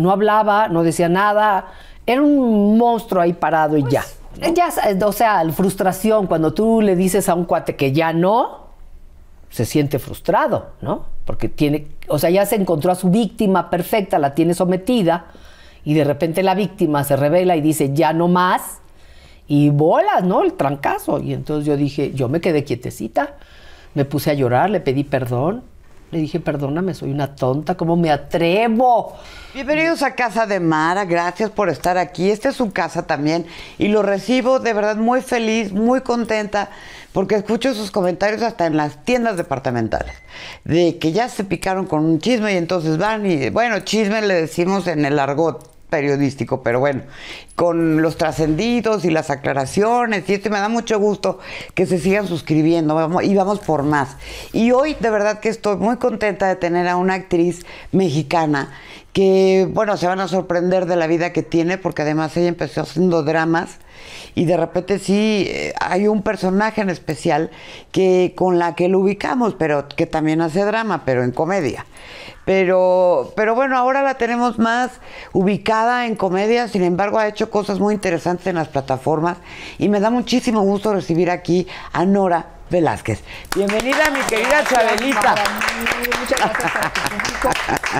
no hablaba, no decía nada, era un monstruo ahí parado y ya. Pues, ya. O sea, frustración, cuando tú le dices a un cuate que ya no, se siente frustrado, ¿no? Porque tiene, o sea, ya se encontró a su víctima perfecta, la tiene sometida, y de repente la víctima se revela y dice, ya no más, y bolas, ¿no? El trancazo. Y entonces yo dije, yo me quedé quietecita, me puse a llorar, le pedí perdón, le dije, perdóname, soy una tonta, ¿cómo me atrevo? Bienvenidos a Casa de Mara, gracias por estar aquí. Esta es su casa también y lo recibo de verdad muy feliz, muy contenta, porque escucho sus comentarios hasta en las tiendas departamentales, de que ya se picaron con un chisme y entonces van y, bueno, chisme le decimos en el argot periodístico, pero bueno, con los trascendidos y las aclaraciones, y esto me da mucho gusto que se sigan suscribiendo vamos, y vamos por más. Y hoy de verdad que estoy muy contenta de tener a una actriz mexicana que, bueno, se van a sorprender de la vida que tiene, porque además ella empezó haciendo dramas y de repente sí eh, hay un personaje en especial que con la que lo ubicamos, pero que también hace drama, pero en comedia. Pero, pero bueno, ahora la tenemos más ubicada en comedia, sin embargo ha hecho cosas muy interesantes en las plataformas y me da muchísimo gusto recibir aquí a Nora Velázquez. Bienvenida mi querida Chabelita.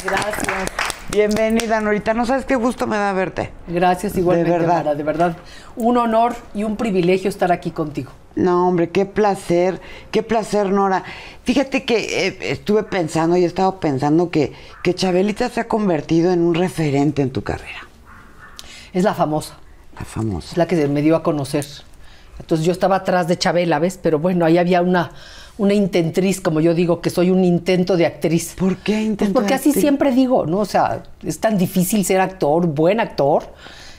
Gracias. Bienvenida, Norita. No sabes qué gusto me da verte. Gracias igualmente, de verdad. de verdad, un honor y un privilegio estar aquí contigo. No, hombre, qué placer, qué placer, Nora. Fíjate que eh, estuve pensando y he estado pensando que, que Chabelita se ha convertido en un referente en tu carrera. Es la famosa. La famosa. Es la que me dio a conocer. Entonces yo estaba atrás de Chabela, ¿ves? Pero bueno, ahí había una, una intentriz, como yo digo, que soy un intento de actriz. ¿Por qué pues intento? porque así siempre digo, ¿no? O sea, es tan difícil ser actor, buen actor,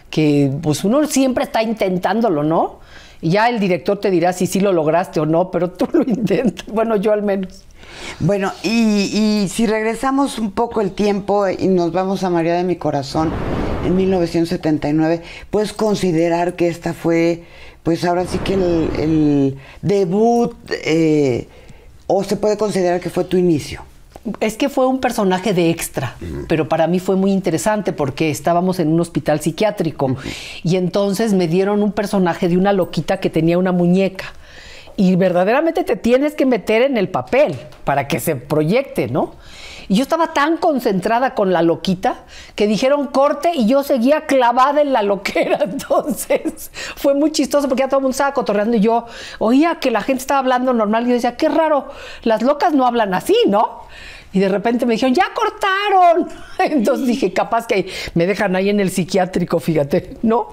que pues uno siempre está intentándolo, ¿no? Y ya el director te dirá si sí lo lograste o no, pero tú lo intentas. Bueno, yo al menos. Bueno, y, si regresamos un poco el tiempo y nos vamos a María de mi Corazón en 1979, puedes considerar que esta fue, pues ahora sí que el, debut eh, ¿O se puede considerar que fue tu inicio? Es que fue un personaje de extra, pero para mí fue muy interesante porque estábamos en un hospital psiquiátrico y entonces me dieron un personaje de una loquita que tenía una muñeca y verdaderamente te tienes que meter en el papel para que se proyecte, ¿no? Y yo estaba tan concentrada con la loquita que dijeron corte y yo seguía clavada en la loquera. Entonces fue muy chistoso porque ya todo el mundo estaba cotorreando y yo oía que la gente estaba hablando normal y yo decía, qué raro, las locas no hablan así, ¿no? Y de repente me dijeron, ya cortaron. Entonces dije, capaz que me dejan ahí en el psiquiátrico, fíjate, ¿no?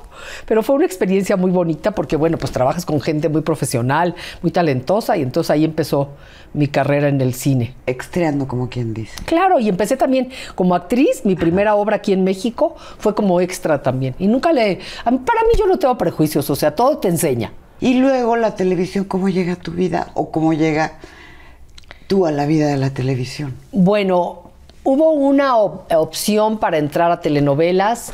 Pero fue una experiencia muy bonita porque, bueno, pues trabajas con gente muy profesional, muy talentosa y entonces ahí empezó mi carrera en el cine. Extreando, como quien dice. Claro, y empecé también como actriz. Mi primera obra aquí en México fue como extra también. Y nunca le... Para mí yo no tengo prejuicios, o sea, todo te enseña. Y luego la televisión, ¿cómo llega a tu vida o cómo llega tú a la vida de la televisión? Bueno, hubo una opción para entrar a telenovelas.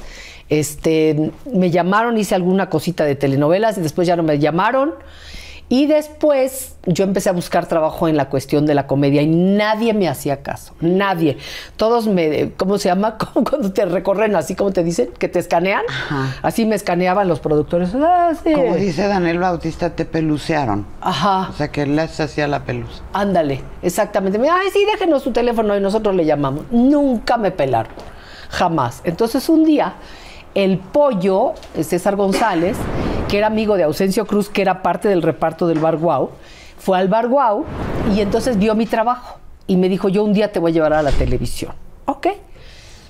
Este, me llamaron, hice alguna cosita de telenovelas y después ya no me llamaron. Y después yo empecé a buscar trabajo en la cuestión de la comedia y nadie me hacía caso, nadie. Todos me, ¿cómo se llama? cuando te recorren, así como te dicen, que te escanean. Así me escaneaban los productores. Ah, como dice Daniel Bautista, te pelucearon. Ajá. O sea que les hacía la pelusa. Ándale, exactamente. Me, Ay, sí, déjenos su teléfono y nosotros le llamamos. Nunca me pelaron, jamás. Entonces un día el pollo, César González, que era amigo de Ausencio Cruz, que era parte del reparto del Bar Guau, fue al Bar Guau y entonces vio mi trabajo y me dijo, yo un día te voy a llevar a la televisión. ¿Ok?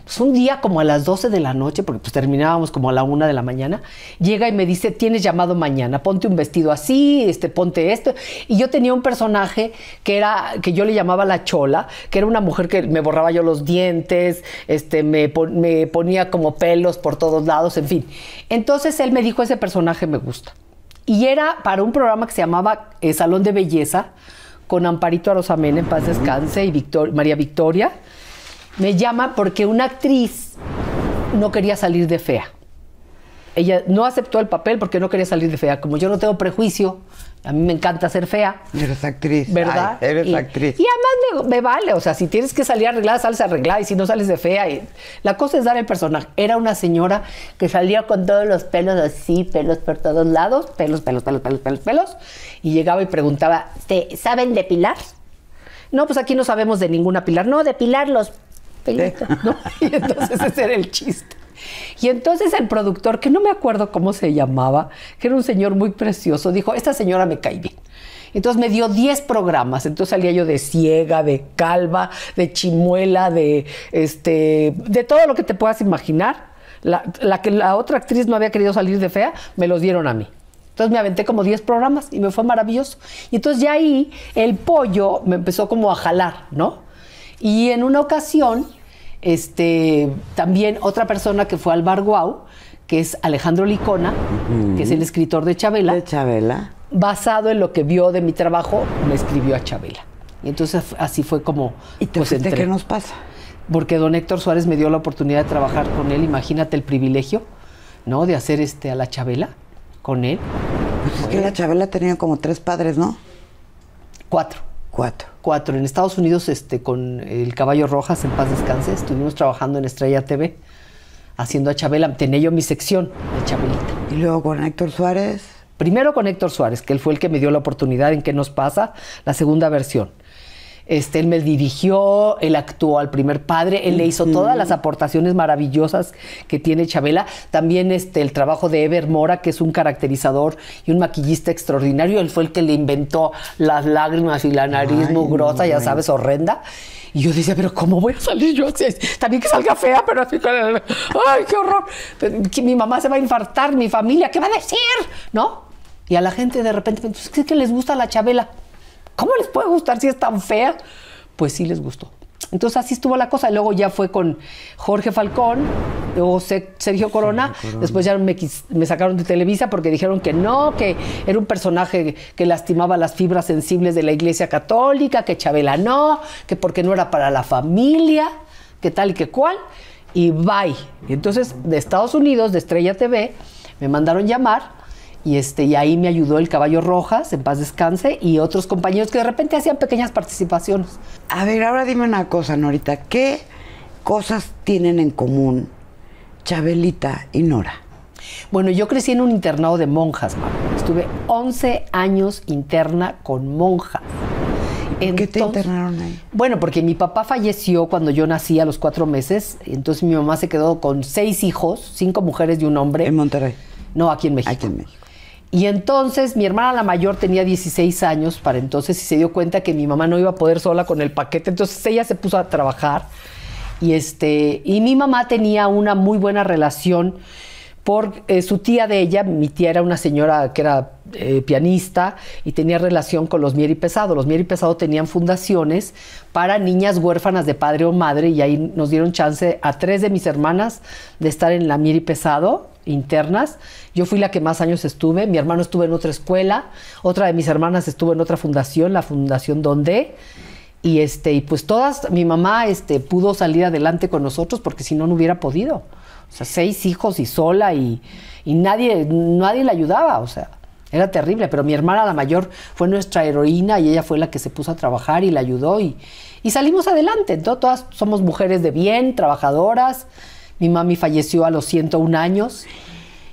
Pues, un día como a las 12 de la noche, porque pues terminábamos como a la 1 de la mañana, llega y me dice, tienes llamado mañana, ponte un vestido así, este, ponte esto. Y yo tenía un personaje que era, que yo le llamaba la chola, que era una mujer que me borraba yo los dientes, este, me, ponía como pelos por todos lados, en fin. Entonces él me dijo, ese personaje me gusta. Y era para un programa que se llamaba eh, Salón de Belleza, con Amparito Arosamén en paz descanse, y María Victoria. Me llama porque una actriz no quería salir de fea. Ella no aceptó el papel porque no quería salir de fea. Como yo no tengo prejuicio, a mí me encanta ser fea. Eres actriz. ¿Verdad? eres actriz. Y además me, vale. O sea, si tienes que salir arreglada, sales arreglada. Y si no sales de fea. La cosa es dar el personaje. Era una señora que salía con todos los pelos así, pelos por todos lados, pelos, pelos, pelos, pelos, pelos, pelos. Y llegaba y preguntaba, ¿te saben depilar? No, pues aquí no sabemos de ninguna pilar. No, depilar los Y entonces ese era el chiste. Y entonces el productor, que no me acuerdo cómo se llamaba, que era un señor muy precioso, dijo, esta señora me cae bien. Entonces me dio 10 programas. Entonces salía yo de ciega, de calva, de chimuela, de este, de todo lo que te puedas imaginar. La, la que la otra actriz no había querido salir de fea, me los dieron a mí. Entonces me aventé como 10 programas y me fue maravilloso. Y entonces ya ahí el pollo me empezó como a jalar, ¿no? Y en una ocasión, este, también otra persona que fue al Bar Guau, que es Alejandro Licona, que es el escritor de Chabela. De Chabela. Basado en lo que vio de mi trabajo, me escribió a Chabela. Y entonces así fue como... ¿Y te pues, qué nos pasa? Porque don Héctor Suárez me dio la oportunidad de trabajar con él, imagínate el privilegio, ¿no? De hacer este a la Chabela con él. Pues es que la Chabela tenía como tres padres, ¿no? Cuatro. Cuatro. Cuatro. En Estados Unidos, este, con el Caballo Rojas, en paz descanse, estuvimos trabajando en Estrella TV, haciendo a Chabela. Tenía yo mi sección de Chabelita. ¿Y luego con Héctor Suárez? Primero con Héctor Suárez, que él fue el que me dio la oportunidad en qué nos pasa, la segunda versión. Este, él me dirigió, él actuó al primer padre, él le hizo todas las aportaciones maravillosas que tiene Chabela. También este, el trabajo de Ever Mora, que es un caracterizador y un maquillista extraordinario. Él fue el que le inventó las lágrimas y la nariz muy mugrosa, ya sabes, horrenda. Y yo decía, pero ¿cómo voy a salir yo También que salga fea, pero así con ¡Ay, qué horror! Que mi mamá se va a infartar, mi familia, ¿qué va a decir? ¿No? Y a la gente de repente, ¿qué que les gusta la Chabela? ¿Cómo les puede gustar si es tan fea? Pues sí les gustó. Entonces así estuvo la cosa. luego ya fue con Jorge Falcón, o Sergio Corona. Después ya me, sacaron de Televisa porque dijeron que no, que era un personaje que lastimaba las fibras sensibles de la Iglesia Católica, que Chabela no, que porque no era para la familia, que tal y que cual. Y bye. Y entonces de Estados Unidos, de Estrella TV, me mandaron llamar y, este, y ahí me ayudó el caballo Rojas, en paz descanse, y otros compañeros que de repente hacían pequeñas participaciones. A ver, ahora dime una cosa, Norita, ¿qué cosas tienen en común Chabelita y Nora? Bueno, yo crecí en un internado de monjas, mamá. Estuve 11 años interna con monjas. ¿Por qué te internaron ahí? Bueno, porque mi papá falleció cuando yo nací a los cuatro meses, entonces mi mamá se quedó con seis hijos, cinco mujeres y un hombre. En Monterrey. No, aquí en México. Aquí en México. Y entonces mi hermana la mayor tenía 16 años para entonces y se dio cuenta que mi mamá no iba a poder sola con el paquete, entonces ella se puso a trabajar. Y, este, y mi mamá tenía una muy buena relación por eh, su tía de ella, mi tía era una señora que era eh, pianista y tenía relación con los Mier y Pesado. Los Mier y Pesado tenían fundaciones para niñas huérfanas de padre o madre y ahí nos dieron chance a tres de mis hermanas de estar en la Mier y Pesado internas. Yo fui la que más años estuve. Mi hermano estuvo en otra escuela. Otra de mis hermanas estuvo en otra fundación, la fundación donde. Y este, y pues todas, mi mamá este, pudo salir adelante con nosotros porque si no, no hubiera podido. O sea, seis hijos y sola y, nadie, nadie la ayudaba. O sea, era terrible. Pero mi hermana, la mayor, fue nuestra heroína y ella fue la que se puso a trabajar y la ayudó y, salimos adelante. todas somos mujeres de bien, trabajadoras. Mi mami falleció a los 101 años.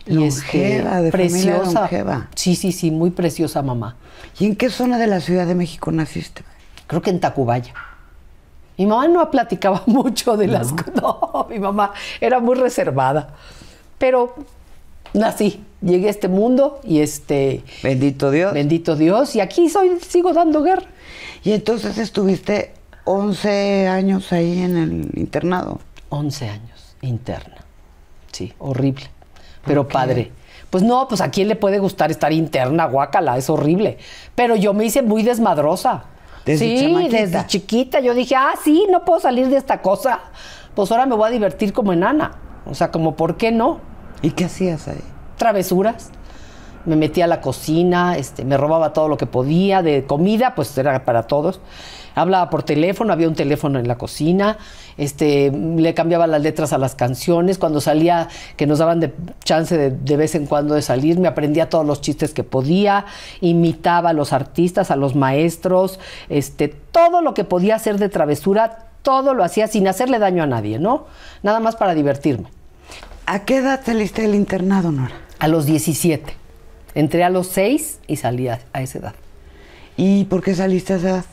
Longeva, y es este, de preciosa. Sí, sí, sí, muy preciosa mamá. ¿Y en qué zona de la Ciudad de México naciste? Creo que en Tacubaya. Mi mamá no platicaba mucho de las cosas. No, mi mamá era muy reservada. Pero nací, llegué a este mundo y este. Bendito Dios. Bendito Dios. Y aquí soy, sigo dando guerra. Y entonces estuviste 11 años ahí en el internado. 11 años interna. Sí, horrible. Pero padre. Pues no, pues a quién le puede gustar estar interna, guácala, es horrible. Pero yo me hice muy desmadrosa. Desde sí, desde chiquita. Yo dije, ah, sí, no puedo salir de esta cosa. Pues ahora me voy a divertir como enana. O sea, como, ¿por qué no? ¿Y qué hacías ahí? Travesuras. Me metía a la cocina, este, me robaba todo lo que podía de comida, pues era para todos hablaba por teléfono, había un teléfono en la cocina, este, le cambiaba las letras a las canciones, cuando salía, que nos daban de chance de, vez en cuando de salir, me aprendía todos los chistes que podía, imitaba a los artistas, a los maestros, este, todo lo que podía hacer de travesura, todo lo hacía sin hacerle daño a nadie, ¿no? Nada más para divertirme. ¿A qué edad saliste del internado, Nora? A los 17. Entré a los 6 y salí a, a esa edad. ¿Y por qué saliste a esa edad?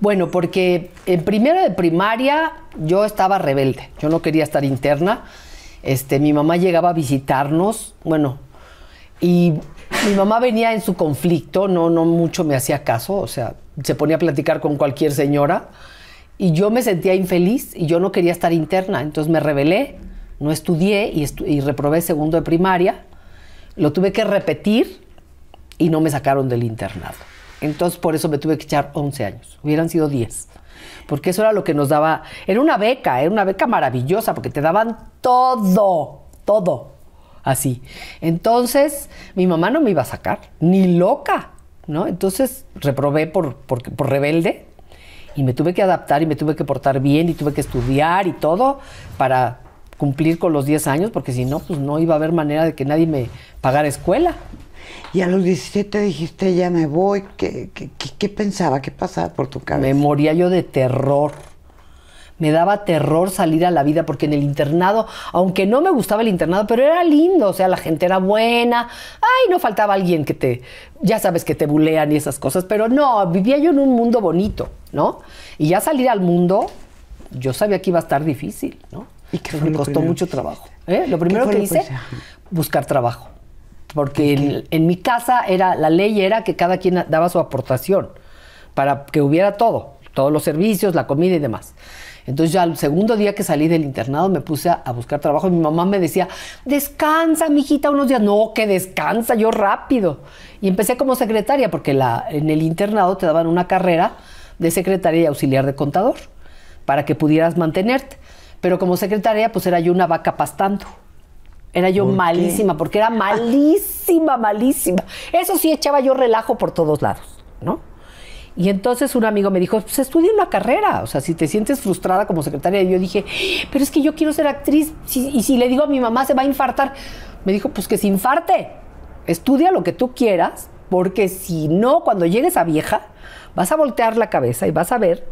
Bueno, porque en primero de primaria yo estaba rebelde, yo no quería estar interna. Este, mi mamá llegaba a visitarnos, bueno, y mi mamá venía en su conflicto, no, no mucho me hacía caso, o sea, se ponía a platicar con cualquier señora y yo me sentía infeliz y yo no quería estar interna, entonces me rebelé, no estudié y, y reprobé segundo de primaria, lo tuve que repetir y no me sacaron del internado. Entonces por eso me tuve que echar 11 años. Hubieran sido 10. Porque eso era lo que nos daba. Era una beca, era una beca maravillosa, porque te daban todo, todo. Así. Entonces, mi mamá no me iba a sacar, ni loca, ¿no? Entonces reprobé por, por, por rebelde y me tuve que adaptar y me tuve que portar bien y tuve que estudiar y todo para cumplir con los 10 años, porque si no, pues no iba a haber manera de que nadie me pagara escuela. Y a los 17 dijiste, ya me voy. ¿Qué, qué, pensaba? ¿Qué pasaba por tu cabeza? Me moría yo de terror. Me daba terror salir a la vida porque en el internado, aunque no me gustaba el internado, pero era lindo, o sea, la gente era buena. Ay, no faltaba alguien que te, ya sabes que te bulean y esas cosas, pero no, vivía yo en un mundo bonito, ¿no? Y ya salir al mundo, yo sabía que iba a estar difícil, ¿no? Y que me costó mucho trabajo. ¿eh? Lo primero que hice, buscar trabajo porque en, mi casa era la ley era que cada quien daba su aportación para que hubiera todo, todos los servicios, la comida y demás. Entonces ya al segundo día que salí del internado me puse a, buscar trabajo y mi mamá me decía, descansa, mijita, unos días. No, que descansa, yo rápido. Y empecé como secretaria, porque en el internado te daban una carrera de secretaria y auxiliar de contador, para que pudieras mantenerte. Pero como secretaria, pues era yo una vaca pastando. Era yo malísima, porque era malísima, malísima. Eso sí, echaba yo relajo por todos lados, ¿no? Y entonces un amigo me dijo, pues estudia una carrera, o sea, si te sientes frustrada como secretaria, yo dije, pero es que yo quiero ser actriz, y si le digo a mi mamá se va a infartar, me dijo, pues que se infarte, estudia lo que tú quieras, porque si no, cuando llegues a vieja, vas a voltear la cabeza y vas a ver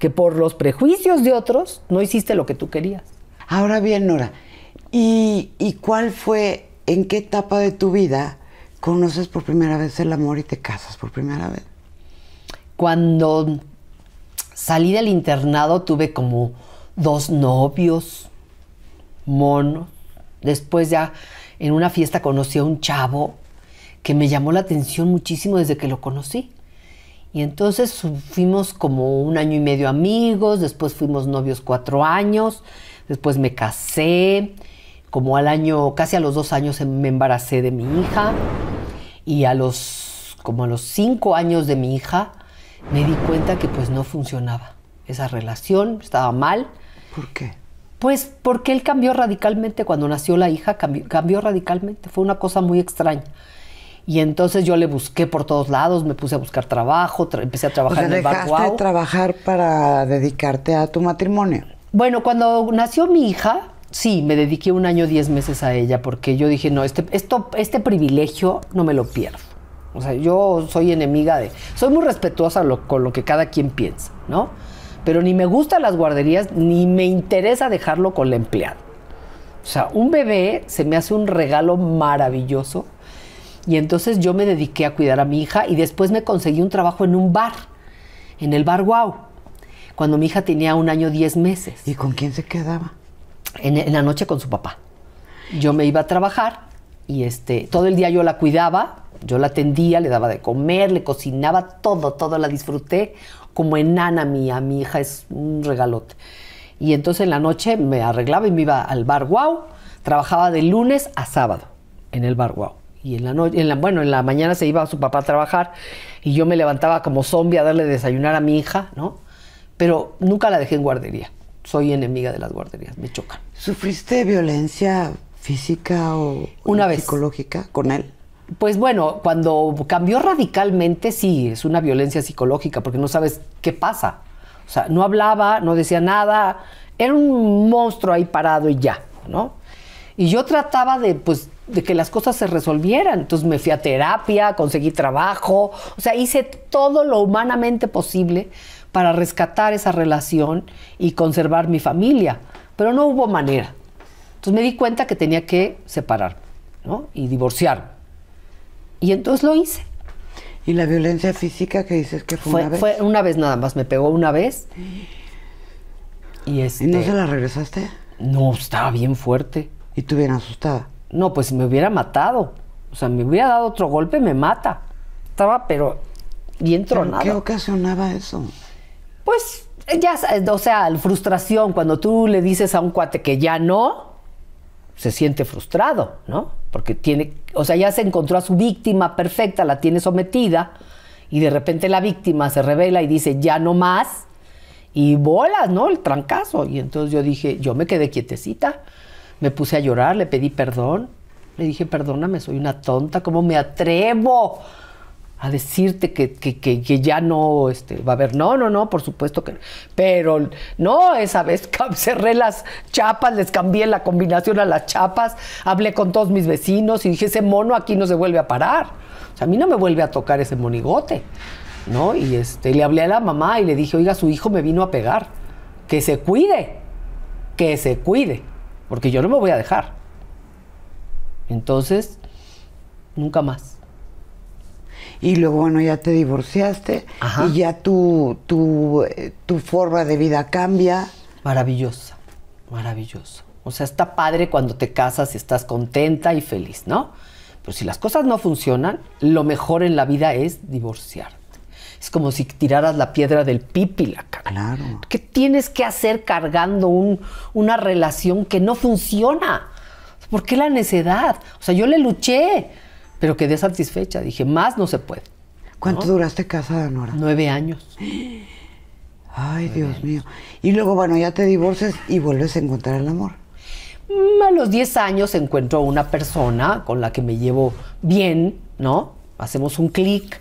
que por los prejuicios de otros no hiciste lo que tú querías. Ahora bien, Nora, ¿Y, cuál fue, en qué etapa de tu vida conoces por primera vez el amor y te casas por primera vez? Cuando salí del internado tuve como dos novios, mono. Después ya en una fiesta conocí a un chavo que me llamó la atención muchísimo desde que lo conocí. Y entonces fuimos como un año y medio amigos, después fuimos novios cuatro años, después me casé, como al año, casi a los dos años em, me embaracé de mi hija y a los, como a los cinco años de mi hija me di cuenta que pues no funcionaba esa relación, estaba mal. ¿Por qué? Pues porque él cambió radicalmente cuando nació la hija, cambió, radicalmente, fue una cosa muy extraña. Y entonces yo le busqué por todos lados, me puse a buscar trabajo, empecé a trabajar en el dejaste de trabajar para dedicarte a tu matrimonio? Bueno, cuando nació mi hija, sí, me dediqué un año, diez meses a ella porque yo dije, no, este, esto, este privilegio no me lo pierdo. O sea, yo soy enemiga de... Soy muy respetuosa con lo que cada quien piensa, ¿no? Pero ni me gustan las guarderías, ni me interesa dejarlo con la empleada. O sea, un bebé se me hace un regalo maravilloso. Y entonces yo me dediqué a cuidar a mi hija y después me conseguí un trabajo en un bar, en el bar Wow, cuando mi hija tenía un año diez meses. ¿Y con quién se quedaba? en, la noche con su papá. Yo me iba a trabajar y este, todo el día yo la cuidaba, yo la atendía, le daba de comer, le cocinaba todo, todo la disfruté como enana mía, mi hija es un regalote. Y entonces en la noche me arreglaba y me iba al bar Wow, trabajaba de lunes a sábado en el bar Wow. Y en la bueno, en la mañana se iba su papá a trabajar y yo me levantaba como zombie a darle desayunar a mi hija, ¿no? Pero nunca la dejé en guardería soy enemiga de las guarderías, me chocan. ¿Sufriste violencia física o psicológica con él? Pues bueno, cuando cambió radicalmente, sí, es una violencia psicológica, porque no sabes qué pasa. O sea, no hablaba, no decía nada, era un monstruo ahí parado y ya, ¿no? Y yo trataba de, pues, de que las cosas se resolvieran. Entonces me fui a terapia, conseguí trabajo, o sea, hice todo lo humanamente posible para rescatar esa relación y conservar mi familia, pero no hubo manera. Entonces me di cuenta que tenía que separar, ¿no? y divorciar. Y entonces lo hice. ¿Y la violencia física que dices que fue, una vez? Fue una vez nada más, me pegó una vez. ¿Y, este, no se la regresaste? No, estaba bien fuerte. ¿Y tú bien asustada? No, pues me hubiera matado. O sea, me hubiera dado otro golpe, me mata. Estaba, pero bien tronada. ¿Qué ocasionaba eso? Pues ya, eh, o sea, frustración, cuando tú le dices a un cuate que ya no, se siente frustrado, ¿no? Porque tiene, o sea, ya se encontró a su víctima perfecta, la tiene sometida, y de repente la víctima se revela y dice, ya no más, y bolas, ¿no? El trancazo. Y entonces yo dije, yo me quedé quietecita, me puse a llorar, le pedí perdón, le dije, perdóname, soy una tonta, ¿cómo me atrevo a decirte que, ya no este, va a haber. No, no, no, por supuesto que no. Pero no, esa vez cerré las chapas, les cambié la combinación a las chapas, hablé con todos mis vecinos y dije, ese mono aquí no se vuelve a parar. O sea, a mí no me vuelve a tocar ese monigote. ¿No? Y este, le hablé a la mamá y le dije, oiga, su hijo me vino a pegar. Que se cuide, que se cuide, porque yo no me voy a dejar. Entonces, nunca más y luego, bueno, ya te divorciaste y ya tu, tu, eh, tu forma de vida cambia. Maravillosa, maravilloso. O sea, está padre cuando te casas y estás contenta y feliz, ¿no? Pero si las cosas no funcionan, lo mejor en la vida es divorciarte. Es como si tiraras la piedra del pipi, la cara. Claro. ¿Qué tienes que hacer cargando una relación que no funciona? ¿Por qué la necedad? O sea, yo le luché pero quedé satisfecha. Dije, más no se puede. ¿Cuánto duraste casada, Nora? Nueve años. Ay, Dios mío. Y luego, bueno, ya te divorces y vuelves a encontrar el amor. Mm, a los diez años encuentro una persona con la que me llevo bien, ¿no? Hacemos un clic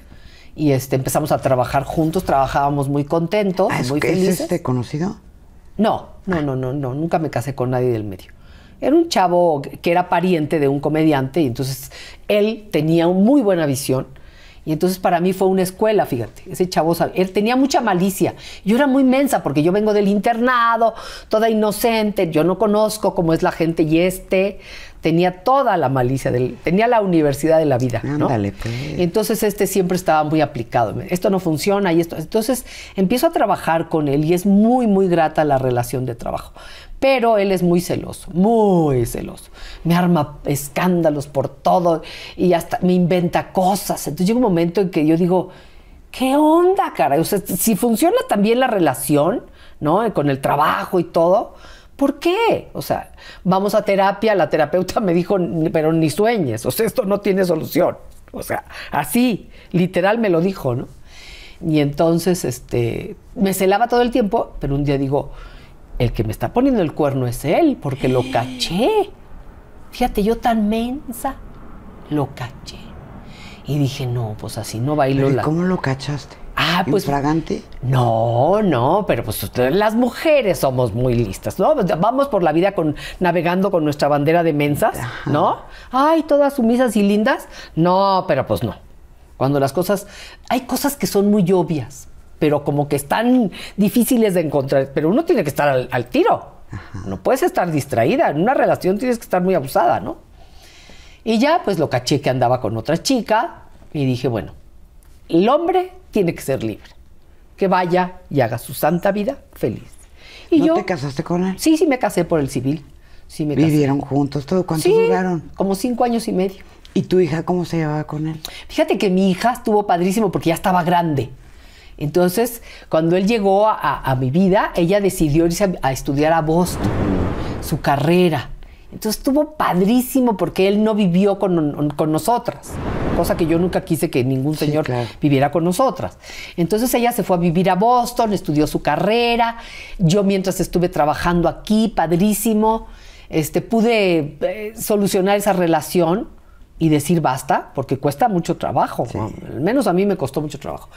y este, empezamos a trabajar juntos, trabajábamos muy contentos, ah, ¿Es muy felices. este conocido? No, no, ah. no, no, no, nunca me casé con nadie del medio. Era un chavo que era pariente de un comediante y entonces él tenía muy buena visión. Y entonces para mí fue una escuela, fíjate, ese chavo, él tenía mucha malicia. Yo era muy mensa porque yo vengo del internado, toda inocente, yo no conozco cómo es la gente y este tenía toda la malicia, del, tenía la universidad de la vida. Pues. Entonces este siempre estaba muy aplicado, esto no funciona y esto. Entonces empiezo a trabajar con él y es muy, muy grata la relación de trabajo pero él es muy celoso, muy celoso. Me arma escándalos por todo y hasta me inventa cosas. Entonces llega un momento en que yo digo, ¿qué onda, cara? O sea, si funciona también la relación, ¿no? Con el trabajo y todo. ¿Por qué? O sea, vamos a terapia, la terapeuta me dijo, pero ni sueñes, o sea, esto no tiene solución. O sea, así, literal me lo dijo, ¿no? Y entonces, este, me celaba todo el tiempo, pero un día digo, el que me está poniendo el cuerno es él, porque lo caché. Fíjate, yo tan mensa, lo caché. Y dije, no, pues así no bailo la... ¿Cómo lo cachaste? Ah, pues. ¿Fragante? No, no, pero pues ustedes, las mujeres somos muy listas, ¿no? Pues, vamos por la vida con, navegando con nuestra bandera de mensas, ¿no? Ay, todas sumisas y lindas. No, pero pues no. Cuando las cosas. Hay cosas que son muy obvias pero como que están difíciles de encontrar. Pero uno tiene que estar al, tiro. No puedes estar distraída. En una relación tienes que estar muy abusada, ¿no? Y ya, pues lo caché que andaba con otra chica y dije, bueno, el hombre tiene que ser libre. Que vaya y haga su santa vida feliz. Y ¿No te casaste con él? Sí, sí, me casé por el civil. ¿Vivieron juntos? ¿Todo cuánto sí, Como cinco años y medio. ¿Y tu hija cómo se llevaba con él? Fíjate que mi hija estuvo padrísimo porque ya estaba grande. Entonces, cuando él llegó a, mi vida, ella decidió irse a, estudiar a Boston, su carrera. Entonces estuvo padrísimo porque él no vivió con, nosotras, cosa que yo nunca quise que ningún señor viviera con nosotras. Entonces ella se fue a vivir a Boston, estudió su carrera, yo mientras estuve trabajando aquí, padrísimo, este, pude eh, solucionar esa relación y decir basta, porque cuesta mucho trabajo. Al menos a mí me costó mucho trabajo.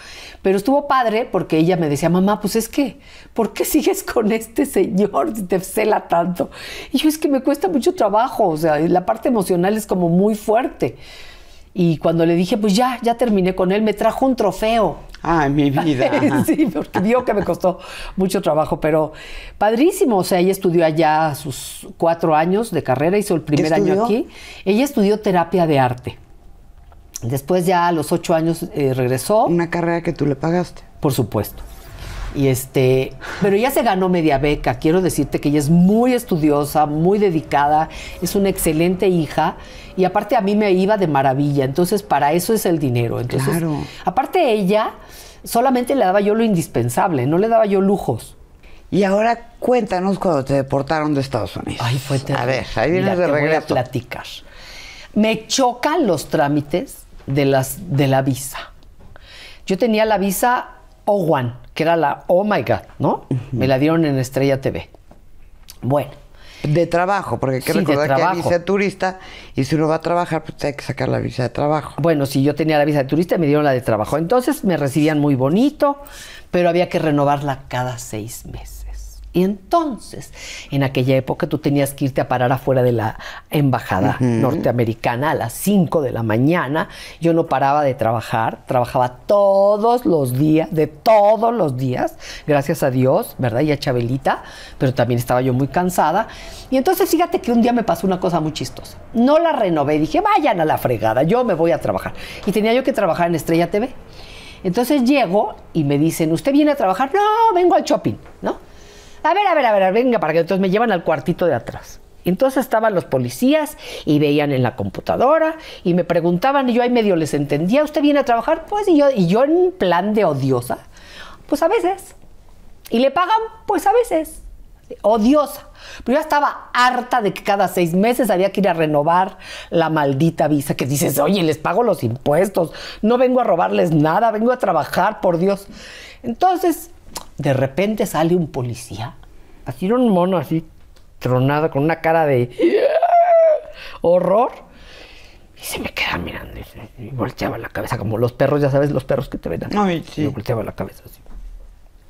Pero estuvo padre porque ella me decía, mamá, pues es que, ¿por qué sigues con este señor si te cela tanto? Y yo es que me cuesta mucho trabajo, o sea, la parte emocional es como muy fuerte. Y cuando le dije, pues ya, ya terminé con él, me trajo un trofeo. Ay, mi vida. sí, porque vio que me costó mucho trabajo, pero padrísimo. O sea, ella estudió allá sus cuatro años de carrera, hizo el primer año aquí. Ella estudió terapia de arte. Después ya a los ocho años eh, regresó. Una carrera que tú le pagaste. Por supuesto. Y este, pero ella se ganó media beca. Quiero decirte que ella es muy estudiosa, muy dedicada, es una excelente hija y aparte a mí me iba de maravilla. Entonces, para eso es el dinero. Entonces, aparte ella solamente le daba yo lo indispensable, no le daba yo lujos. Y ahora cuéntanos cuando te deportaron de Estados Unidos. Ay, fue terrible. A ver, ahí vienes de a platicar. Me chocan los trámites de las de la visa. Yo tenía la visa o que era la Oh My God, ¿no? Me la dieron en Estrella TV. Bueno. De trabajo, porque hay que recordar que hay visa de turista y si uno va a trabajar, pues tiene que sacar la visa de trabajo. Bueno, si yo tenía la visa de turista, me dieron la de trabajo. Entonces me recibían muy bonito, pero había que renovarla cada seis meses. Y entonces, en aquella época tú tenías que irte a parar afuera de la embajada norteamericana a las 5 de la mañana. Yo no paraba de trabajar, trabajaba todos los días, de todos los días, gracias a Dios, ¿verdad? Y a Chabelita, pero también estaba yo muy cansada. Y entonces fíjate que un día me pasó una cosa muy chistosa. No la renové, dije, vayan a la fregada, yo me voy a trabajar. Y tenía yo que trabajar en Estrella TV. Entonces llego y me dicen, ¿usted viene a trabajar? No, vengo al shopping, ¿no? a ver, a ver, a ver, venga, para que entonces me llevan al cuartito de atrás. Entonces estaban los policías y veían en la computadora y me preguntaban y yo ahí medio les entendía, ¿usted viene a trabajar? Pues y yo, y yo en plan de odiosa, pues a veces. Y le pagan, pues a veces. Odiosa. Pero yo estaba harta de que cada seis meses había que ir a renovar la maldita visa, que dices, oye, les pago los impuestos, no vengo a robarles nada, vengo a trabajar, por Dios. Entonces de repente sale un policía. Así era un mono así tronado con una cara de horror. Y se me queda mirando y, volteaba la cabeza como los perros, ya sabes, los perros que te ven. Y volteaba la cabeza así.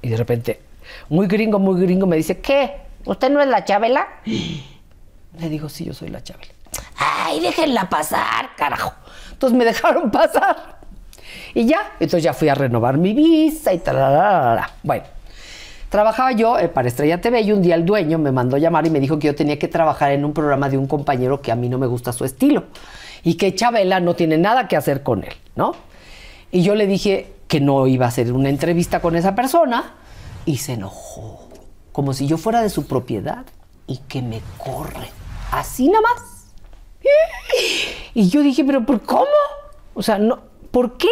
Y de repente, muy gringo, muy gringo, me dice, ¿qué? ¿Usted no es la Chabela? Le digo, sí, yo soy la Chabela. Ay, déjenla pasar, carajo. Entonces me dejaron pasar. Y ya, entonces ya fui a renovar mi visa y tal. Bueno, trabajaba yo eh, para Estrella TV y un día el dueño me mandó llamar y me dijo que yo tenía que trabajar en un programa de un compañero que a mí no me gusta su estilo y que Chabela no tiene nada que hacer con él, ¿no? Y yo le dije que no iba a hacer una entrevista con esa persona y se enojó, como si yo fuera de su propiedad y que me corre, así nada más. Y yo dije, pero ¿por cómo? O sea, no, ¿Por qué?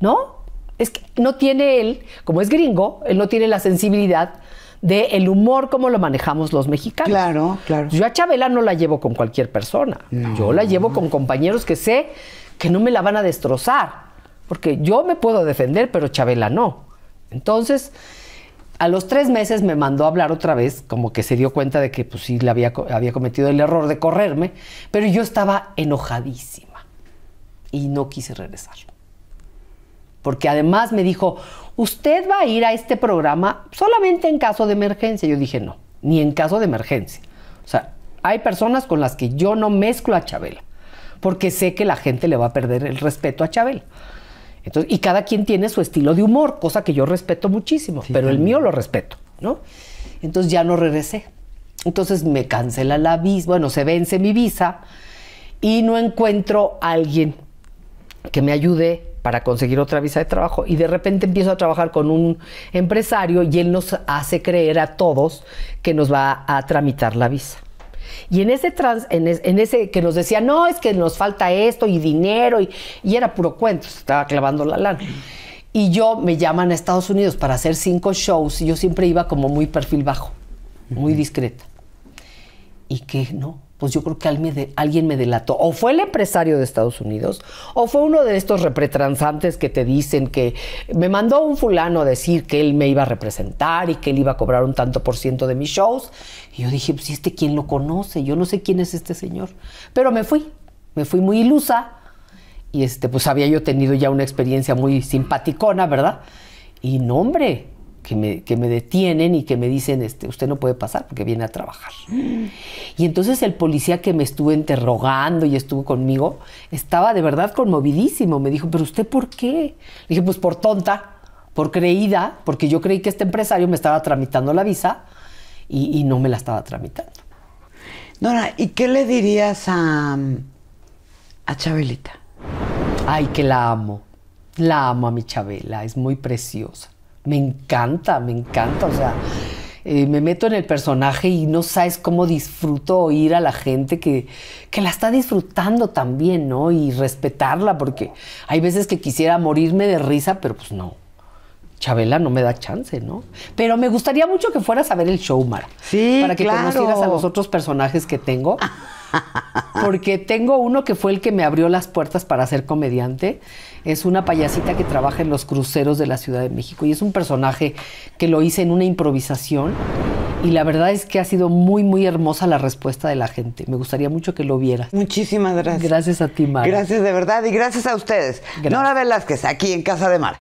¿No? Es que no tiene él, como es gringo, él no tiene la sensibilidad del el humor como lo manejamos los mexicanos. Claro, claro. Yo a Chabela no la llevo con cualquier persona. Yo la llevo con compañeros que sé que no me la van a destrozar. Porque yo me puedo defender, pero Chabela no. Entonces, a los tres meses me mandó a hablar otra vez, como que se dio cuenta de que pues sí le había, había cometido el error de correrme, pero yo estaba enojadísima y no quise regresar porque además me dijo, usted va a ir a este programa solamente en caso de emergencia. Yo dije, no, ni en caso de emergencia. O sea, hay personas con las que yo no mezclo a Chabela, porque sé que la gente le va a perder el respeto a Chabela. Entonces, y cada quien tiene su estilo de humor, cosa que yo respeto muchísimo, pero el mío lo respeto, ¿no? Entonces ya no regresé. Entonces me cancela la visa, bueno, se vence mi visa y no encuentro a alguien que me ayude para conseguir otra visa de trabajo y de repente empiezo a trabajar con un empresario y él nos hace creer a todos que nos va a tramitar la visa. Y en ese, trans, en, ese que nos decía, no, es que nos falta esto y dinero, y, era puro cuento, se estaba clavando la lana. Y yo me llaman a Estados Unidos para hacer cinco shows y yo siempre iba como muy perfil bajo, muy discreta. Y que no, pues yo creo que alguien me, delató. O fue el empresario de Estados Unidos, o fue uno de estos repretransantes que te dicen que me mandó un fulano a decir que él me iba a representar y que él iba a cobrar un tanto por ciento de mis shows. Y yo dije, pues este quién lo conoce, yo no sé quién es este señor. Pero me fui, me fui muy ilusa. Y este, pues había yo tenido ya una experiencia muy simpaticona, ¿verdad? Y no, hombre, que me, detienen y que me dicen, este, usted no puede pasar porque viene a trabajar. Y entonces el policía que me estuvo interrogando y estuvo conmigo, estaba de verdad conmovidísimo. Me dijo, pero usted por qué? Le dije, pues por tonta, por creída, porque yo creí que este empresario me estaba tramitando la visa y, no me la estaba tramitando. Nora, ¿y qué le dirías a, a Chabelita? Ay, que la amo. La amo a mi Chabela, es muy preciosa. Me encanta, me encanta, o sea, eh, me meto en el personaje y no sabes cómo disfruto oír a la gente que, que la está disfrutando también, ¿no? Y respetarla, porque hay veces que quisiera morirme de risa, pero pues no. Chabela no me da chance, ¿no? Pero me gustaría mucho que fueras a ver el show, Mara. Sí, Para que conocieras a los otros personajes que tengo. Porque tengo uno que fue el que me abrió las puertas para ser comediante es una payasita que trabaja en los cruceros de la Ciudad de México y es un personaje que lo hice en una improvisación y la verdad es que ha sido muy, muy hermosa la respuesta de la gente. Me gustaría mucho que lo vieras. Muchísimas gracias. Gracias a ti, Mar. Gracias de verdad y gracias a ustedes. Nora Velázquez, aquí en Casa de Mar.